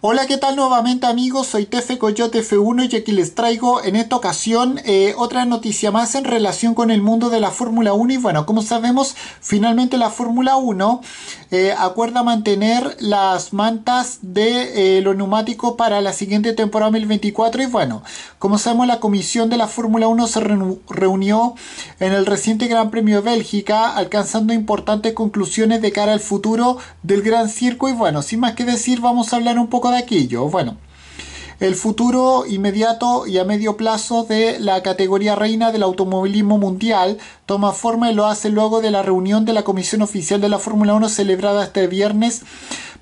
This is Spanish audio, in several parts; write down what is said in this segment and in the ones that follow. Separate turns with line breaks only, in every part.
Hola, ¿qué tal nuevamente amigos? Soy Tefe Coyote F1 y aquí les traigo en esta ocasión eh, otra noticia más en relación con el mundo de la Fórmula 1 y bueno, como sabemos, finalmente la Fórmula 1 eh, acuerda mantener las mantas de eh, los neumáticos para la siguiente temporada 2024 y bueno, como sabemos la comisión de la Fórmula 1 se reunió en el reciente Gran Premio de Bélgica alcanzando importantes conclusiones de cara al futuro del Gran Circo y bueno, sin más que decir vamos a hablar un poco poco de aquello. Bueno, el futuro inmediato y a medio plazo de la categoría reina del automovilismo mundial toma forma y lo hace luego de la reunión de la Comisión Oficial de la Fórmula 1 celebrada este viernes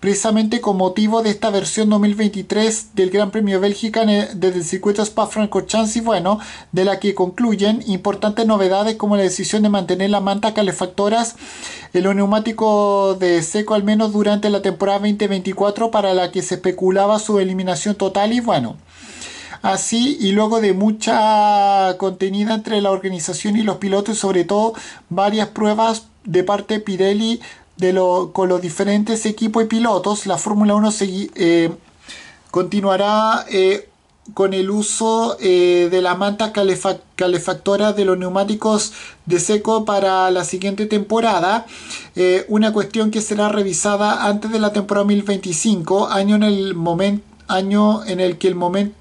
precisamente con motivo de esta versión 2023 del Gran Premio de Bélgica desde el circuito Spa-Francorchamps y bueno, de la que concluyen importantes novedades como la decisión de mantener la manta calefactoras El neumático de seco al menos durante la temporada 2024 para la que se especulaba su eliminación total y bueno. Así y luego de mucha contenida entre la organización y los pilotos, sobre todo varias pruebas de parte Pirelli con los diferentes equipos y pilotos, la Fórmula 1 eh, continuará eh, con el uso eh, de la manta calefactora de los neumáticos de seco para la siguiente temporada, una cuestión que será revisada antes de la temporada 2025, año en el momento año en el que el momento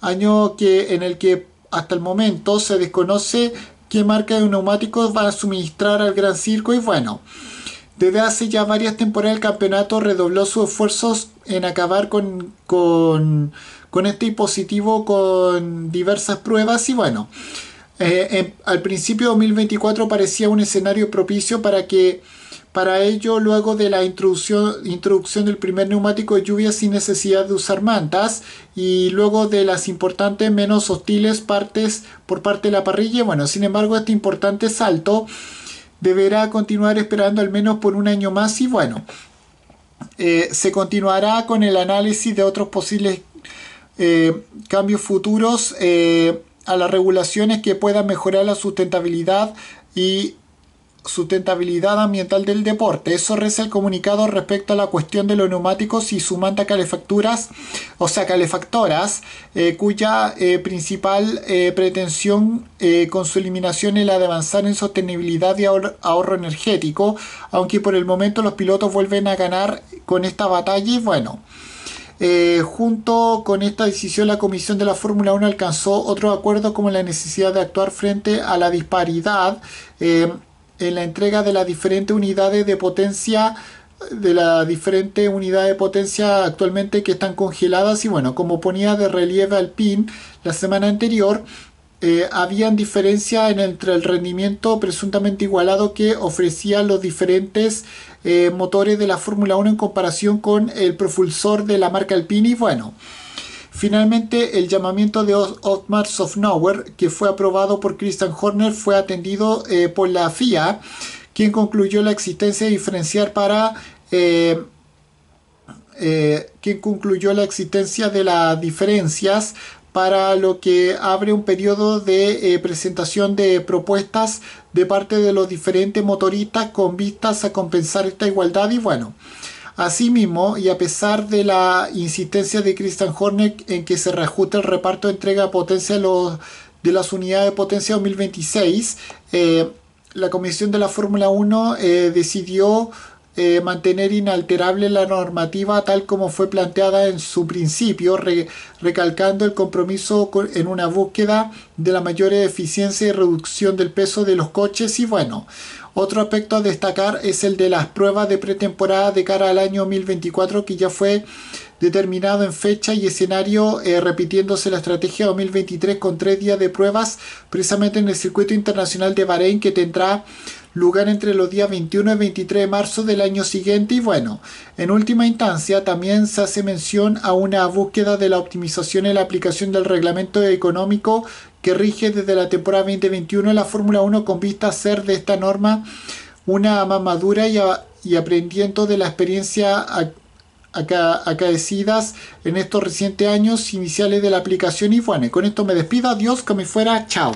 año que en el que hasta el momento se desconoce qué marca de neumáticos va a suministrar al Gran Circo y bueno, desde hace ya varias temporadas el campeonato redobló sus esfuerzos en acabar con, este dispositivo con diversas pruebas y bueno, eh, al principio de 2024 parecía un escenario propicio para que para ello, luego de la introducción, introducción, del primer neumático de lluvia sin necesidad de usar mantas y luego de las importantes menos hostiles partes por parte de la parrilla, bueno, sin embargo este importante salto deberá continuar esperando al menos por un año más y bueno, eh, se continuará con el análisis de otros posibles eh, cambios futuros eh, a las regulaciones que puedan mejorar la sustentabilidad y sustentabilidad ambiental del deporte. Eso reza el comunicado respecto a la cuestión de los neumáticos y su manta calefacturas, o sea, calefactoras, eh, cuya eh, principal eh, pretensión con su eliminación es la de avanzar en sostenibilidad y ahorro, energético, aunque por el momento los pilotos vuelven a ganar con esta batalla y bueno. junto con esta decisión, la Comisión de la Fórmula 1 alcanzó otro acuerdo como la necesidad de actuar frente a la disparidad en la entrega de las diferentes unidades de potencia de las diferentes unidades de potencia actualmente que están congeladas y bueno, como ponía de relieve al la semana anterior, eh, habían diferencia entre el rendimiento presuntamente igualado que ofrecían los diferentes eh, motores de la Fórmula 1 en comparación con el propulsor de la marca Alpine y bueno, Finalmente, el llamamiento de Otmar of que fue aprobado por Christian Horner, fue atendido eh, por la FIA, quien concluyó la existencia de para... Eh, eh, quien concluyó la existencia de las diferencias para lo que abre un periodo de presentación de propuestas de parte de los diferentes motoristas con vistas a compensar esta igualdad y bueno Asimismo, y a pesar de la insistencia de Christian Horneck en que se reajuste el reparto de entrega de potencia de, de las unidades de potencia 2026, eh, la Comisión de la Fórmula 1 eh, decidió eh, mantener inalterable la normativa tal como fue planteada en su principio, recalcando el compromiso en una búsqueda de la mayor eficiencia y reducción del peso de los coches y bueno. Otro aspecto a destacar es el de las pruebas de pretemporada de cara al año 2024 que ya fue determinado en fecha y escenario eh, repitiéndose la estrategia 2023 con tres días de pruebas precisamente en el circuito internacional de Bahrein que tendrá lugar entre los días 21 y 23 de marzo del año siguiente y bueno, en última instancia también se hace mención a una búsqueda de la optimización en la aplicación del reglamento económico que rige desde la temporada 2021 la Fórmula 1 con vista a ser de esta norma una más madura y, aprendiendo de la experiencia acá, acaecidas en estos recientes años iniciales de la aplicación y bueno, con esto me despido, adiós, que me fuera, chao.